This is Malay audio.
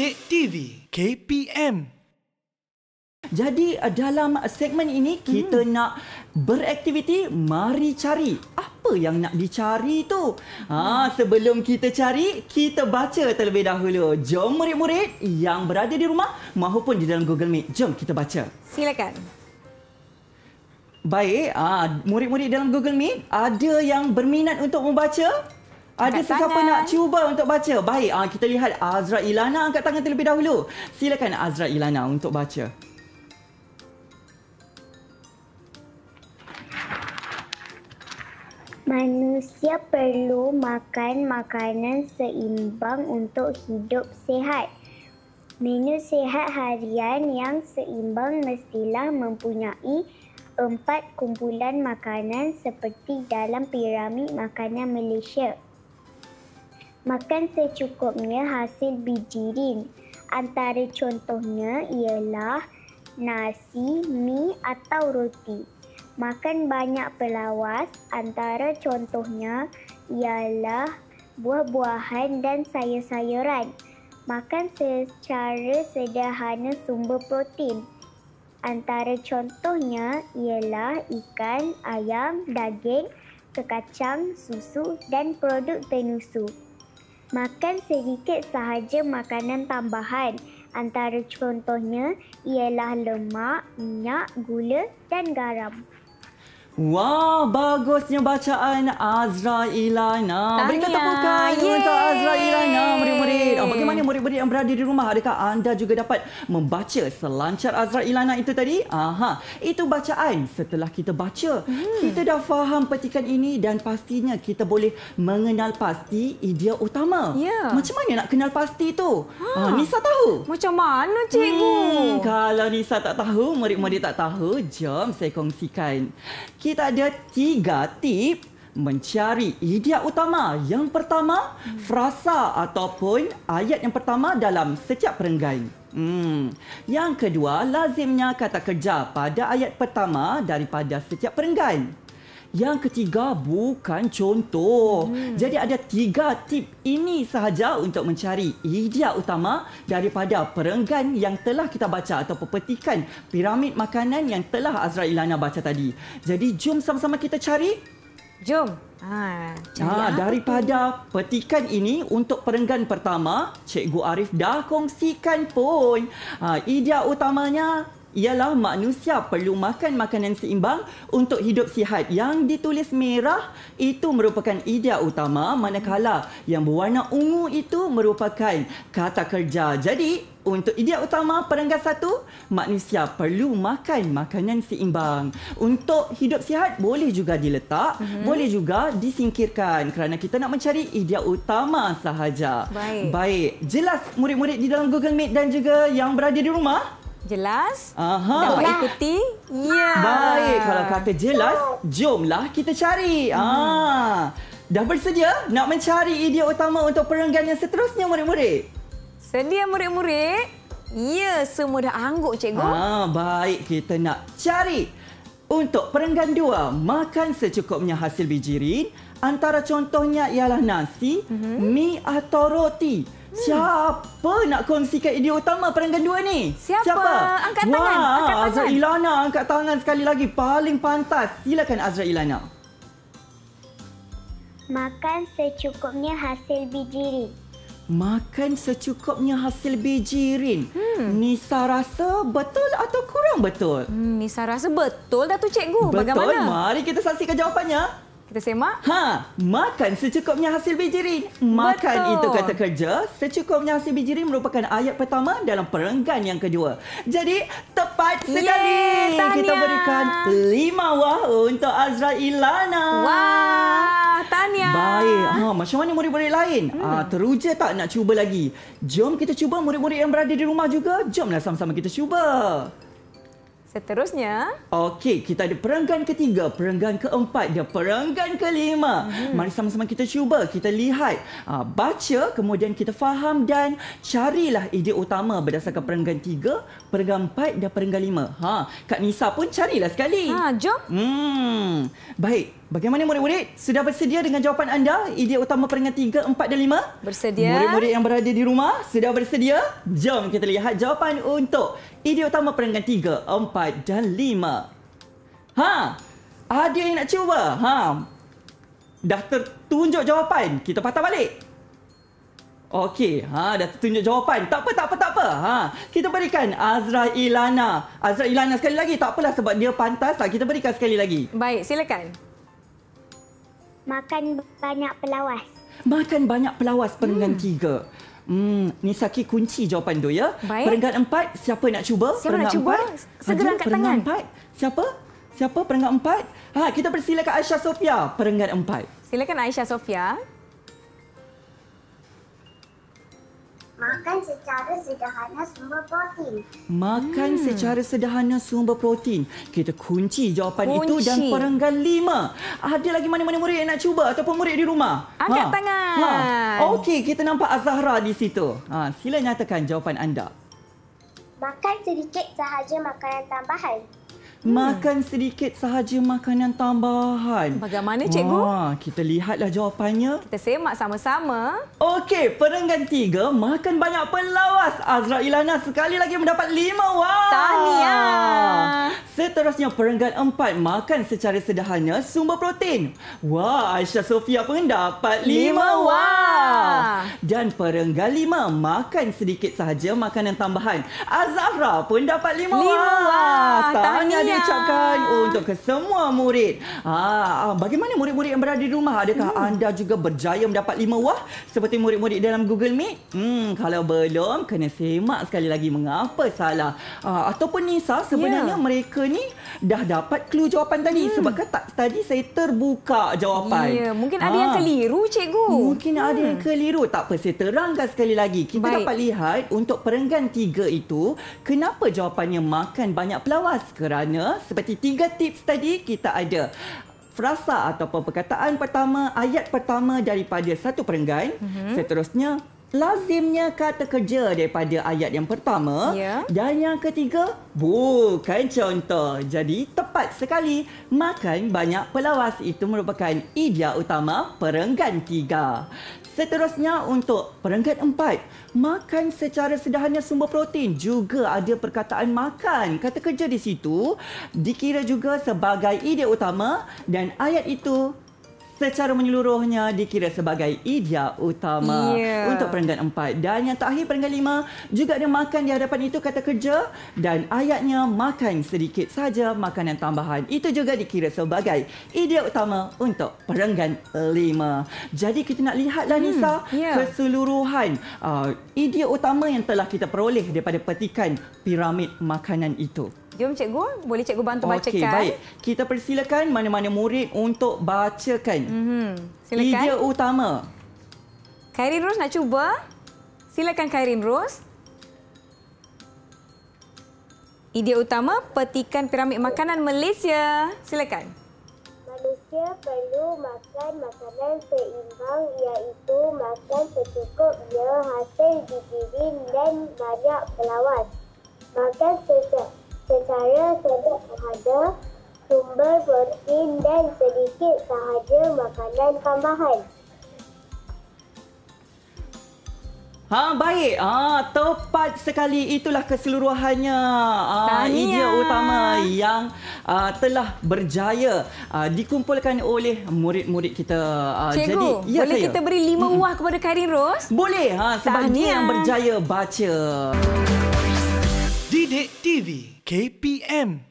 Dek TV KPM. Jadi eh, dalam segmen ini kita hmm. nak beraktiviti mari cari apa yang nak dicari tu. Ha sebelum kita cari kita baca terlebih dahulu. Jom murid-murid yang berada di rumah maupun di dalam Google Meet. Jom kita baca. Silakan. Baik, ha, murid-murid dalam Google Meet ada yang berminat untuk membaca? Ada angkat sesiapa nak cuba untuk baca? Baik, ah, kita lihat Azra Ilana angkat tangan terlebih dahulu. Silakan Azra Ilana untuk baca. Manusia perlu makan makanan seimbang untuk hidup sehat. Menu sehat harian yang seimbang mestilah mempunyai empat kumpulan makanan seperti dalam piramid makanan Malaysia makan secukupnya hasil bijirin. Antara contohnya ialah nasi, mi atau roti. Makan banyak pelawas antara contohnya ialah buah-buahan dan sayur-sayuran. Makan secara sederhana sumber protein. Antara contohnya ialah ikan, ayam, daging, kekacang, susu dan produk penusu. Makan sedikit sahaja makanan tambahan. Antara contohnya ialah lemak, minyak, gula dan garam. Wah, wow, bagusnya bacaan Azra Ilana. Berikan tepukan untuk Azra Ilana, murid-murid. Oh, bagaimana murid-murid yang berada di rumah? Adakah anda juga dapat membaca selancar Azra Ilana itu tadi? Aha, itu bacaan setelah kita baca. Hmm. Kita dah faham petikan ini dan pastinya kita boleh mengenal pasti idea utama. Ya. Macam mana nak kenal pasti itu? Ha. Ha, Nisa tahu. Macam mana, cikgu? Hmm, kalau Nisa tak tahu, murid-murid tak tahu, jom saya kongsikan kita ada tiga tip mencari idea utama. Yang pertama, frasa ataupun ayat yang pertama dalam setiap perenggai. Hmm. Yang kedua, lazimnya kata kerja pada ayat pertama daripada setiap perenggan. Yang ketiga bukan contoh. Hmm. Jadi ada tiga tip ini sahaja untuk mencari idea utama daripada perenggan yang telah kita baca atau pepetikan piramid makanan yang telah Azra Ilana baca tadi. Jadi jom sama-sama kita cari. Jom. Ha, ha, daripada itu? petikan ini untuk perenggan pertama, Cikgu Arif dah kongsikan pun. Ha, idea utamanya ialah manusia perlu makan makanan seimbang untuk hidup sihat. Yang ditulis merah itu merupakan idea utama manakala yang berwarna ungu itu merupakan kata kerja. Jadi untuk idea utama peringkat satu, manusia perlu makan makanan seimbang. Untuk hidup sihat boleh juga diletak, mm-hmm. boleh juga disingkirkan kerana kita nak mencari idea utama sahaja. Baik. Baik. Jelas murid-murid di dalam Google Meet dan juga yang berada di rumah? Jelas? Aha. Dapat ikuti? Ya. Baik, kalau kata jelas, jomlah kita cari. Ah. Hmm. Dah bersedia nak mencari idea utama untuk perenggan yang seterusnya, murid-murid? Sedia, murid-murid? Ya, semua dah angguk, cikgu. Ah, baik, kita nak cari. Untuk perenggan dua, makan secukupnya hasil bijirin. Antara contohnya ialah nasi, mm -hmm. mie atau Roti. Siapa nak kongsikan idea utama perenggan dua ni? Siapa? Siapa? Angkat tangan. Wah, angkat tangan. Azra Ilana angkat tangan sekali lagi. Paling pantas. Silakan Azra Ilana. Makan secukupnya hasil bijirin. Makan secukupnya hasil bijirin. Hmm. Nisa rasa betul atau kurang betul? Hmm, Nisa rasa betul, Datuk Cikgu. Betul. Bagaimana? Mari kita saksikan jawapannya. Kita semak. Ha, makan secukupnya hasil bijirin. Makan Betul. itu kata kerja. Secukupnya hasil bijirin merupakan ayat pertama dalam perenggan yang kedua. Jadi, tepat sekali. Yeay, kita berikan lima wah untuk Azra Ilana. Wah, tanya. Baik. Ha, macam mana murid-murid lain? Hmm. Ha, teruja tak nak cuba lagi? Jom kita cuba murid-murid yang berada di rumah juga. Jomlah sama-sama kita Cuba. Seterusnya. Okey, kita ada perenggan ketiga, perenggan keempat, dan perenggan kelima. Hmm. Mari sama-sama kita cuba, kita lihat, ah, baca, kemudian kita faham dan carilah idea utama berdasarkan perenggan tiga, perenggan empat dan perenggan lima. Ha, Kak Nisa pun carilah sekali. Ha, jom. Hmm. Baik, bagaimana murid-murid? Sudah bersedia dengan jawapan anda, idea utama perenggan tiga, empat dan lima? Bersedia. Murid-murid yang berada di rumah, sudah bersedia? Jom kita lihat jawapan untuk Idea utama peringkat tiga, empat dan lima. Ha? Ada yang nak cuba? Ha? Dah tertunjuk jawapan. Kita patah balik. Okey. Ha, dah tunjuk jawapan. Tak apa, tak apa, tak apa. Ha? Kita berikan Azra Ilana. Azra Ilana sekali lagi. Tak apalah sebab dia pantas lah. Kita berikan sekali lagi. Baik, silakan. Makan banyak pelawas. Makan banyak pelawas peringkat hmm. 3. Hmm, ni Saki kunci jawapan tu ya. Baik. Peringkat empat, siapa nak cuba? Siapa peringkat nak cuba? Empat? Segera angkat peringkat tangan. Empat? Siapa? Siapa peringkat empat? Ha, kita persilakan Aisyah Sofia, peringkat empat. Silakan Aisyah Sofia. Makan secara sederhana sumber protein. Makan hmm. secara sederhana sumber protein. Kita kunci jawapan kunci. itu dan perenggan lima. Ada lagi mana-mana murid yang nak cuba ataupun murid di rumah? Angkat ha. tangan. Ha. Okey, kita nampak Azahra di situ. Ha. Sila nyatakan jawapan anda. Makan sedikit sahaja makanan tambahan. Hmm. Makan sedikit sahaja makanan tambahan. Bagaimana cikgu? Wah, kita lihatlah jawapannya. Kita semak sama-sama. Okey, perenggan tiga, makan banyak pelawas. Azra Ilana sekali lagi mendapat lima. Wah. Tahniah. Seterusnya, perenggan empat, makan secara sederhana sumber protein. Wah, Aisyah Sofia pun dapat lima. lima. Wah. Dan perenggan lima, makan sedikit sahaja makanan tambahan. Azahra pun dapat lima. Lima. Tahniah diucapkan untuk kesemua murid. Ah, ah, bagaimana murid-murid yang berada di rumah? Adakah hmm. anda juga berjaya mendapat lima wah seperti murid-murid dalam Google Meet? Hmm, kalau belum, kena semak sekali lagi mengapa salah. Ah, ataupun Nisa, sebenarnya yeah. mereka ni dah dapat clue jawapan tadi hmm. sebab kata tadi saya terbuka jawapan. Ya, mungkin ada yang ah. keliru cikgu. Mungkin hmm. ada yang hmm. keliru. Tak apa saya terangkan sekali lagi. Kita Baik. dapat lihat untuk perenggan tiga itu kenapa jawapannya makan banyak pelawas kerana seperti tiga tips tadi kita ada frasa ataupun perkataan pertama ayat pertama daripada satu perenggan mm-hmm. seterusnya lazimnya kata kerja daripada ayat yang pertama yeah. dan yang ketiga bukan contoh. Jadi tepat sekali makan banyak pelawas itu merupakan idea utama perenggan tiga. Seterusnya untuk perenggan empat, makan secara sederhana sumber protein juga ada perkataan makan. Kata kerja di situ dikira juga sebagai idea utama dan ayat itu secara menyeluruhnya dikira sebagai idea utama yeah. untuk peringkat empat. Dan yang terakhir peringkat lima, juga dia makan di hadapan itu kata kerja dan ayatnya makan sedikit saja makanan tambahan. Itu juga dikira sebagai idea utama untuk peringkat lima. Jadi kita nak lihatlah hmm, Nisa yeah. keseluruhan uh, idea utama yang telah kita peroleh daripada petikan piramid makanan itu. Jom cikgu, boleh cikgu bantu okay, bacakan. Okey, baik. Kita persilakan mana-mana murid untuk bacakan. Mhm. Mm Idea utama. Kairin Rose nak cuba. Silakan Kairin Rose. Idea utama petikan piramid makanan Malaysia. Silakan. Malaysia perlu makan makanan seimbang iaitu makan secukup ia hasil gigirin dan banyak pelawas. Makan secukup sementara sedap sahaja sumber protein dan sedikit sahaja makanan tambahan. Ha baik. Ha tepat sekali itulah keseluruhannya. Ha, ah idea utama yang uh, telah berjaya uh, dikumpulkan oleh murid-murid kita. Uh, Cikgu, jadi ya boleh saya. kita beri lima mm -mm. kepada Karin Ros? Boleh. Ha sebab Tahniah. dia yang berjaya baca. Didik TV. KPM